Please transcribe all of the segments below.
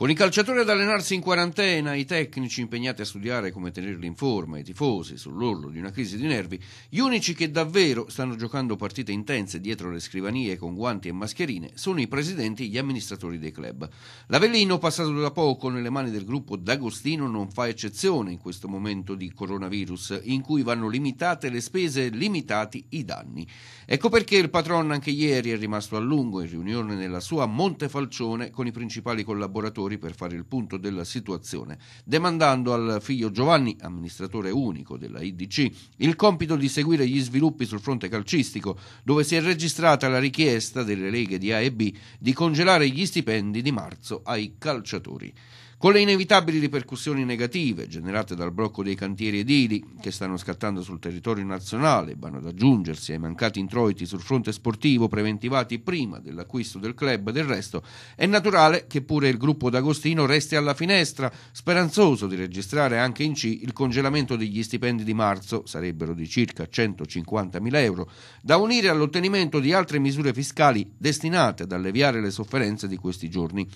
Con i calciatori ad allenarsi in quarantena, i tecnici impegnati a studiare come tenerli in forma, i tifosi sull'orlo di una crisi di nervi, gli unici che davvero stanno giocando partite intense dietro le scrivanie con guanti e mascherine sono i presidenti e gli amministratori dei club. L'Avellino, passato da poco nelle mani del gruppo D'Agostino, non fa eccezione in questo momento di coronavirus, in cui vanno limitate le spese e limitati i danni. Ecco perché il patron anche ieri è rimasto a lungo in riunione nella sua Montefalcione con i principali collaboratori Autori per fare il punto della situazione, demandando al figlio Giovanni, amministratore unico della IDC, il compito di seguire gli sviluppi sul fronte calcistico, dove si è registrata la richiesta delle leghe di A e B di congelare gli stipendi di marzo ai calciatori con le inevitabili ripercussioni negative generate dal blocco dei cantieri edili che stanno scattando sul territorio nazionale, vanno ad aggiungersi ai mancati introiti sul fronte sportivo preventivati prima dell'acquisto del club, del resto è naturale che pure il gruppo d'accordo D'Agostino resti alla finestra, speranzoso di registrare anche in C il congelamento degli stipendi di marzo, sarebbero di circa 150.000 euro, da unire all'ottenimento di altre misure fiscali destinate ad alleviare le sofferenze di questi giorni.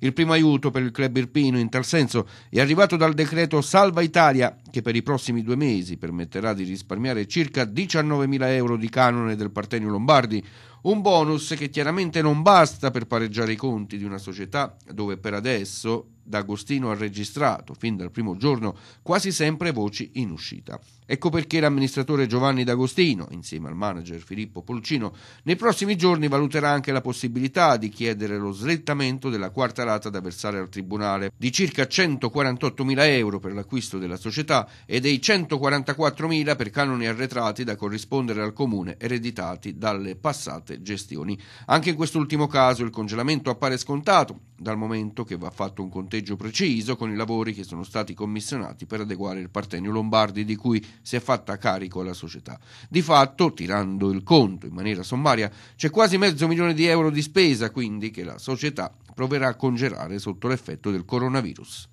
Il primo aiuto per il club irpino in tal senso è arrivato dal decreto Salva Italia, che per i prossimi due mesi permetterà di risparmiare circa 19.000 euro di canone del Partenio Lombardi, un bonus che chiaramente non basta per pareggiare i conti di una società dove per adesso D'Agostino ha registrato, fin dal primo giorno, quasi sempre voci in uscita. Ecco perché l'amministratore Giovanni D'Agostino, insieme al manager Filippo Pulcino, nei prossimi giorni valuterà anche la possibilità di chiedere lo slettamento della quarta rata da versare al Tribunale di circa 148.000 euro per l'acquisto della società e dei 144.000 per canoni arretrati da corrispondere al Comune ereditati dalle passate gestioni. Anche in quest'ultimo caso il congelamento appare scontato, dal momento che va fatto un conteggio preciso con i lavori che sono stati commissionati per adeguare il Partenio Lombardi di cui si è fatta carico la società. Di fatto, tirando il conto in maniera sommaria, c'è quasi mezzo milione di euro di spesa quindi che la società proverà a congelare sotto l'effetto del coronavirus.